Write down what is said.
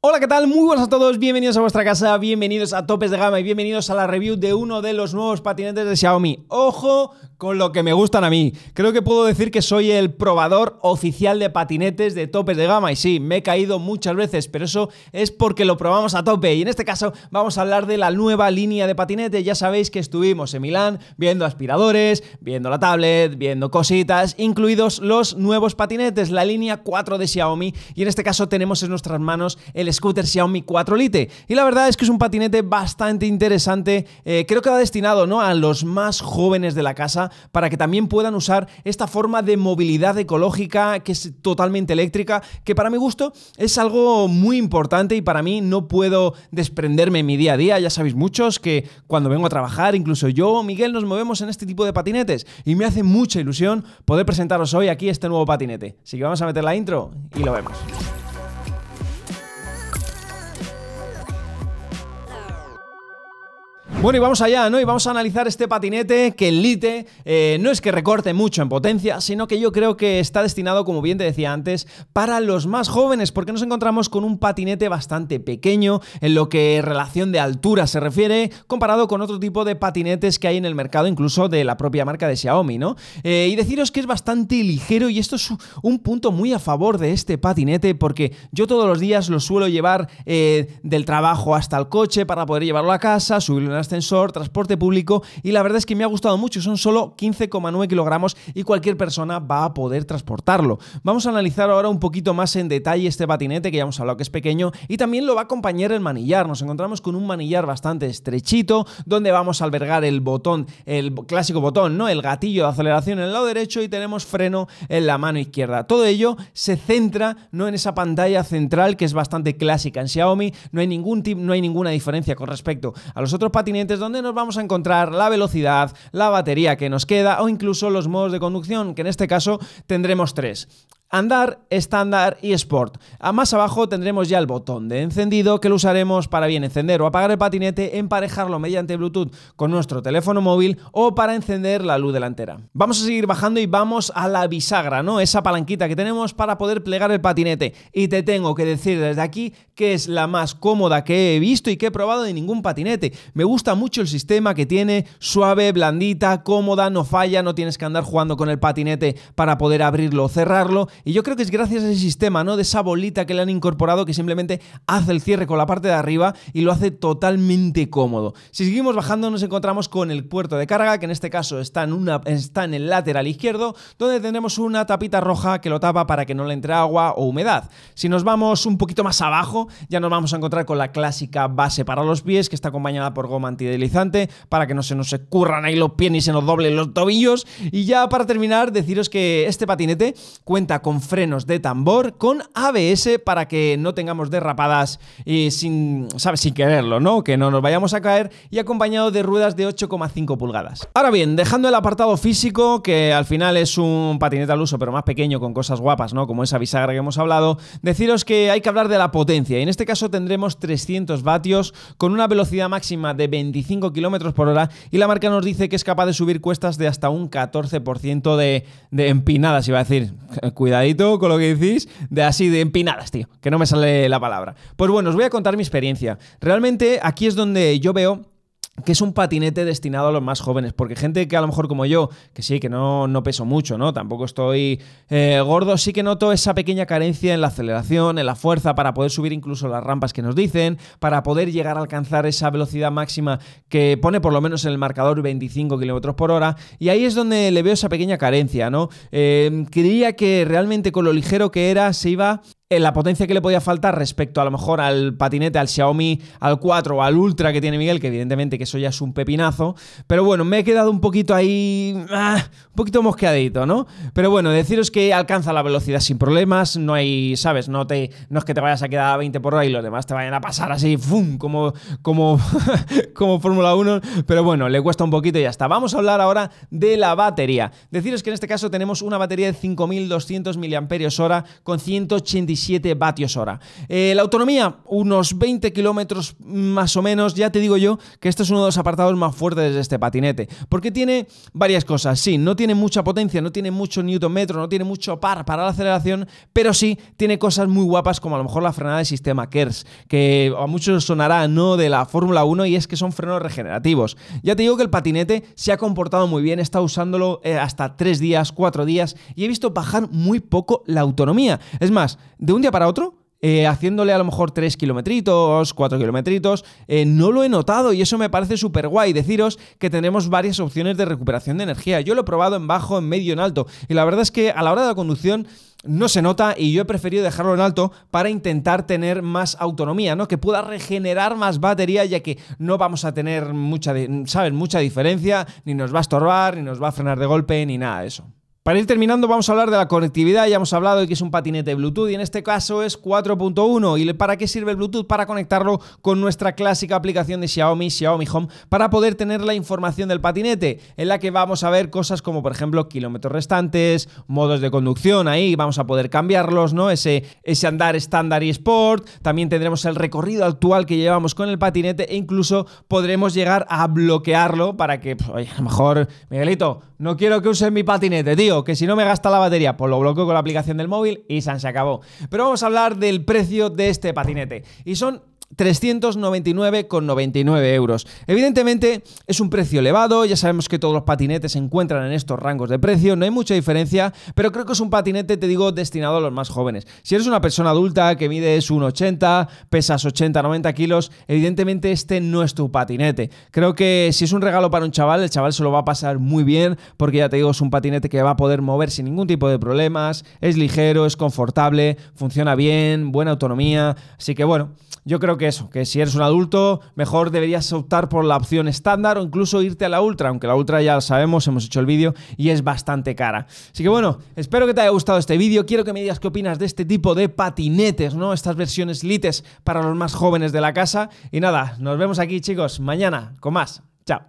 Hola, ¿qué tal? Muy buenas a todos, bienvenidos a vuestra casa, bienvenidos a Topes de Gama y bienvenidos a la review de uno de los nuevos patinetes de Xiaomi. Ojo con lo que me gustan a mí. Creo que puedo decir que soy el probador oficial de patinetes de Topes de Gama y sí, me he caído muchas veces, pero eso es porque lo probamos a tope y en este caso vamos a hablar de la nueva línea de patinetes. Ya sabéis que estuvimos en Milán viendo aspiradores, viendo la tablet, viendo cositas, incluidos los nuevos patinetes, la línea 4 de Xiaomi y en este caso tenemos en nuestras manos el scooter Xiaomi 4 Lite. Y la verdad es que es un patinete bastante interesante, eh, creo que va destinado ¿no? a los más jóvenes de la casa para que también puedan usar esta forma de movilidad ecológica que es totalmente eléctrica, que para mi gusto es algo muy importante y para mí no puedo desprenderme en mi día a día, ya sabéis muchos que cuando vengo a trabajar, incluso yo, Miguel, nos movemos en este tipo de patinetes y me hace mucha ilusión poder presentaros hoy aquí este nuevo patinete. Así que vamos a meter la intro y lo vemos. Bueno, y vamos allá, ¿no? Y vamos a analizar este patinete que el Lite eh, no es que recorte mucho en potencia, sino que yo creo que está destinado, como bien te decía antes, para los más jóvenes, porque nos encontramos con un patinete bastante pequeño en lo que relación de altura se refiere, comparado con otro tipo de patinetes que hay en el mercado, incluso de la propia marca de Xiaomi, ¿no? Eh, y deciros que es bastante ligero y esto es un punto muy a favor de este patinete, porque yo todos los días lo suelo llevar eh, del trabajo hasta el coche para poder llevarlo a casa, subirlo en ascensor, transporte público y la verdad es que me ha gustado mucho, son solo 15,9 kilogramos y cualquier persona va a poder transportarlo. Vamos a analizar ahora un poquito más en detalle este patinete que ya hemos hablado que es pequeño y también lo va a acompañar el manillar, nos encontramos con un manillar bastante estrechito donde vamos a albergar el botón, el clásico botón, ¿no? El gatillo de aceleración en el lado derecho y tenemos freno en la mano izquierda. Todo ello se centra no en esa pantalla central que es bastante clásica en Xiaomi, no hay ningún tip, no hay ninguna diferencia con respecto a los otros patinetes donde nos vamos a encontrar la velocidad, la batería que nos queda o incluso los modos de conducción, que en este caso tendremos tres. Andar, estándar y sport. A ah, más abajo tendremos ya el botón de encendido que lo usaremos para bien encender o apagar el patinete, emparejarlo mediante Bluetooth con nuestro teléfono móvil o para encender la luz delantera. Vamos a seguir bajando y vamos a la bisagra, ¿no? Esa palanquita que tenemos para poder plegar el patinete. Y te tengo que decir desde aquí que es la más cómoda que he visto y que he probado de ningún patinete. Me gusta mucho el sistema que tiene, suave, blandita, cómoda, no falla, no tienes que andar jugando con el patinete para poder abrirlo o cerrarlo y yo creo que es gracias a ese sistema, ¿no? De esa bolita que le han incorporado que simplemente hace el cierre con la parte de arriba y lo hace totalmente cómodo. Si seguimos bajando nos encontramos con el puerto de carga, que en este caso está en, una, está en el lateral izquierdo, donde tenemos una tapita roja que lo tapa para que no le entre agua o humedad. Si nos vamos un poquito más abajo, ya nos vamos a encontrar con la clásica base para los pies, que está acompañada por goma antidelizante para que no se nos escurran ahí los pies ni se nos doblen los tobillos. Y ya para terminar, deciros que este patinete cuenta con con frenos de tambor, con ABS para que no tengamos derrapadas y sin, ¿sabes? sin quererlo, ¿no? Que no nos vayamos a caer y acompañado de ruedas de 8,5 pulgadas. Ahora bien, dejando el apartado físico, que al final es un patinete al uso, pero más pequeño, con cosas guapas, ¿no? Como esa bisagra que hemos hablado, deciros que hay que hablar de la potencia. Y en este caso tendremos 300 vatios con una velocidad máxima de 25 km por hora y la marca nos dice que es capaz de subir cuestas de hasta un 14% de, de empinadas, iba a decir. Cuidado con lo que decís, de así de empinadas, tío, que no me sale la palabra. Pues bueno, os voy a contar mi experiencia. Realmente aquí es donde yo veo que es un patinete destinado a los más jóvenes, porque gente que a lo mejor como yo, que sí, que no, no peso mucho, ¿no? Tampoco estoy eh, gordo, sí que noto esa pequeña carencia en la aceleración, en la fuerza, para poder subir incluso las rampas que nos dicen, para poder llegar a alcanzar esa velocidad máxima que pone por lo menos en el marcador 25 km por hora, y ahí es donde le veo esa pequeña carencia, ¿no? Eh, que realmente con lo ligero que era se iba la potencia que le podía faltar respecto a lo mejor al patinete, al Xiaomi, al 4 o al Ultra que tiene Miguel, que evidentemente que eso ya es un pepinazo. Pero bueno, me he quedado un poquito ahí, ah, un poquito mosqueadito, ¿no? Pero bueno, deciros que alcanza la velocidad sin problemas, no hay, ¿sabes? No, te, no es que te vayas a quedar a 20 por hora y los demás te vayan a pasar así, ¡fum! Como, como, como Fórmula 1, pero bueno, le cuesta un poquito y ya está. Vamos a hablar ahora de la batería. Deciros que en este caso tenemos una batería de 5200 mAh con 185 vatios hora. Eh, la autonomía, unos 20 kilómetros más o menos. Ya te digo yo que este es uno de los apartados más fuertes de este patinete, porque tiene varias cosas. Sí, no tiene mucha potencia, no tiene mucho newton metro, no tiene mucho par para la aceleración, pero sí tiene cosas muy guapas como a lo mejor la frenada de sistema KERS, que a muchos sonará no de la Fórmula 1 y es que son frenos regenerativos. Ya te digo que el patinete se ha comportado muy bien, está usándolo eh, hasta 3 días, 4 días y he visto bajar muy poco la autonomía. Es más, de un día para otro, eh, haciéndole a lo mejor 3 kilometritos, 4 kilometritos. Eh, no lo he notado y eso me parece súper guay. Deciros que tenemos varias opciones de recuperación de energía. Yo lo he probado en bajo, en medio, en alto. Y la verdad es que a la hora de la conducción no se nota y yo he preferido dejarlo en alto para intentar tener más autonomía, ¿no? Que pueda regenerar más batería ya que no vamos a tener mucha, mucha diferencia, ni nos va a estorbar, ni nos va a frenar de golpe, ni nada de eso. Para ir terminando, vamos a hablar de la conectividad. Ya hemos hablado de que es un patinete Bluetooth y en este caso es 4.1. ¿Y para qué sirve el Bluetooth? Para conectarlo con nuestra clásica aplicación de Xiaomi, Xiaomi Home, para poder tener la información del patinete, en la que vamos a ver cosas como, por ejemplo, kilómetros restantes, modos de conducción, ahí vamos a poder cambiarlos, ¿no? Ese, ese andar estándar y sport. También tendremos el recorrido actual que llevamos con el patinete e incluso podremos llegar a bloquearlo para que, oye, a lo mejor, Miguelito, no quiero que uses mi patinete, tío que si no me gasta la batería, pues lo bloqueo con la aplicación del móvil y se acabó. Pero vamos a hablar del precio de este patinete. Y son 399,99 euros. Evidentemente es un precio elevado, ya sabemos que todos los patinetes se encuentran en estos rangos de precio, no hay mucha diferencia, pero creo que es un patinete, te digo, destinado a los más jóvenes. Si eres una persona adulta que mides 1,80, pesas 80-90 kilos, evidentemente este no es tu patinete. Creo que si es un regalo para un chaval, el chaval se lo va a pasar muy bien, porque ya te digo, es un patinete que va a poder mover sin ningún tipo de problemas, es ligero, es confortable, funciona bien, buena autonomía, así que bueno, yo creo que que eso, que si eres un adulto, mejor deberías optar por la opción estándar o incluso irte a la Ultra, aunque la Ultra ya lo sabemos, hemos hecho el vídeo y es bastante cara. Así que bueno, espero que te haya gustado este vídeo, quiero que me digas qué opinas de este tipo de patinetes, ¿no? Estas versiones lites para los más jóvenes de la casa. Y nada, nos vemos aquí chicos, mañana con más. Chao.